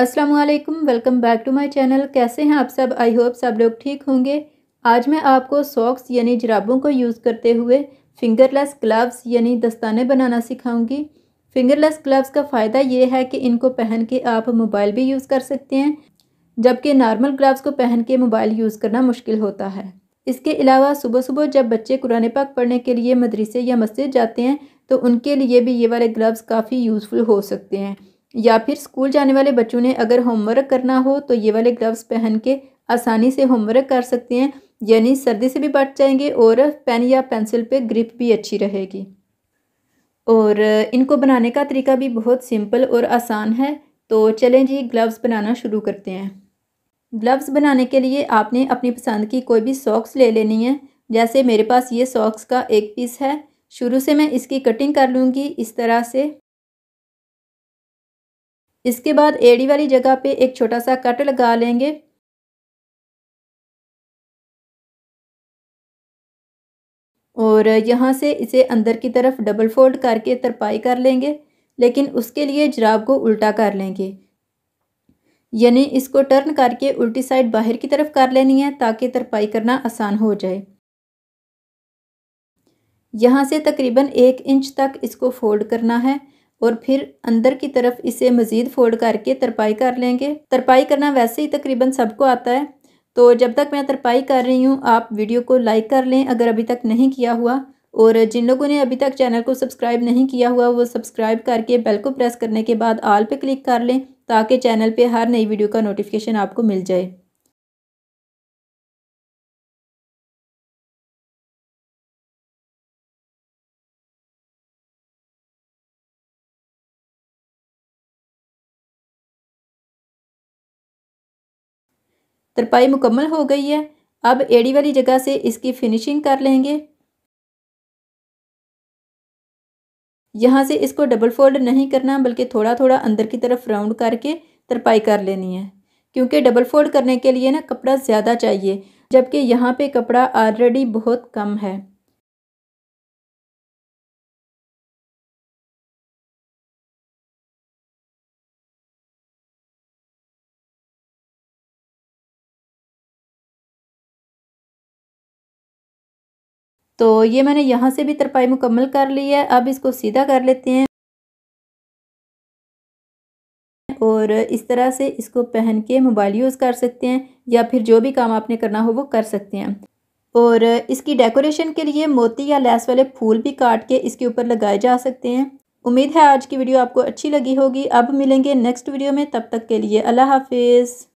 अस्सलाम वालेकुम welcome back to my channel कैसे हैं आप सब आई होप सब लोग ठीक होंगे आज मैं आपको सॉक्स यानी जराबों को यूज़ करते हुए फिंगरलेस ग्लव्स यानी दस्ताने बनाना सिखाऊंगी फिंगरलेस ग्लव्स का फ़ायदा ये है कि इनको पहन के आप मोबाइल भी यूज़ कर सकते हैं जबकि नॉर्मल ग्लव्स को पहन के मोबाइल यूज़ करना मुश्किल होता है इसके अलावा सुबह सुबह जब बच्चे कुरान पाक पढ़ने के लिए मदरसे या मस्जिद जाते हैं तो उनके लिए भी ये वाले ग्लव्स काफ़ी यूज़फुल हो सकते हैं या फिर स्कूल जाने वाले बच्चों ने अगर होमवर्क करना हो तो ये वाले ग्लव्स पहन के आसानी से होमवर्क कर सकते हैं यानी सर्दी से भी बच जाएंगे और पेन या पेंसिल पे ग्रिप भी अच्छी रहेगी और इनको बनाने का तरीका भी बहुत सिंपल और आसान है तो चलें जी ग्लव्स बनाना शुरू करते हैं ग्लव्स बनाने के लिए आपने अपनी पसंद की कोई भी सॉक्स ले लेनी है जैसे मेरे पास ये सॉक्स का एक पीस है शुरू से मैं इसकी कटिंग कर लूँगी इस तरह से इसके बाद एड़ी वाली जगह पे एक छोटा सा कट लगा लेंगे और यहाँ से इसे अंदर की तरफ डबल फोल्ड करके तरपाई कर लेंगे लेकिन उसके लिए जराब को उल्टा कर लेंगे यानी इसको टर्न करके उल्टी साइड बाहर की तरफ कर लेनी है ताकि तरपाई करना आसान हो जाए यहाँ से तकरीबन एक इंच तक इसको फोल्ड करना है और फिर अंदर की तरफ इसे मज़ीद फोल्ड करके तरपाई कर लेंगे तरपाई करना वैसे ही तकरीबन सबको आता है तो जब तक मैं तरपाई कर रही हूँ आप वीडियो को लाइक कर लें अगर अभी तक नहीं किया हुआ और जिन लोगों ने अभी तक चैनल को सब्सक्राइब नहीं किया हुआ वो सब्सक्राइब करके बेल को प्रेस करने के बाद आल पे क्लिक कर लें ताकि चैनल पे हर नई वीडियो का नोटिफिकेशन आपको मिल जाए तरपाई मुकम्मल हो गई है अब एड़ी वाली जगह से इसकी फिनिशिंग कर लेंगे यहाँ से इसको डबल फोल्ड नहीं करना बल्कि थोड़ा थोड़ा अंदर की तरफ राउंड करके तरपाई कर लेनी है क्योंकि डबल फोल्ड करने के लिए ना कपड़ा ज़्यादा चाहिए जबकि यहाँ पे कपड़ा ऑलरेडी बहुत कम है तो ये मैंने यहाँ से भी तरपाई मुकम्मल कर ली है अब इसको सीधा कर लेते हैं और इस तरह से इसको पहन के मोबाइल यूज़ कर सकते हैं या फिर जो भी काम आपने करना हो वो कर सकते हैं और इसकी डेकोरेशन के लिए मोती या लैस वाले फूल भी काट के इसके ऊपर लगाए जा सकते हैं उम्मीद है आज की वीडियो आपको अच्छी लगी होगी अब मिलेंगे नेक्स्ट वीडियो में तब तक के लिए अल्लाह हाफिज़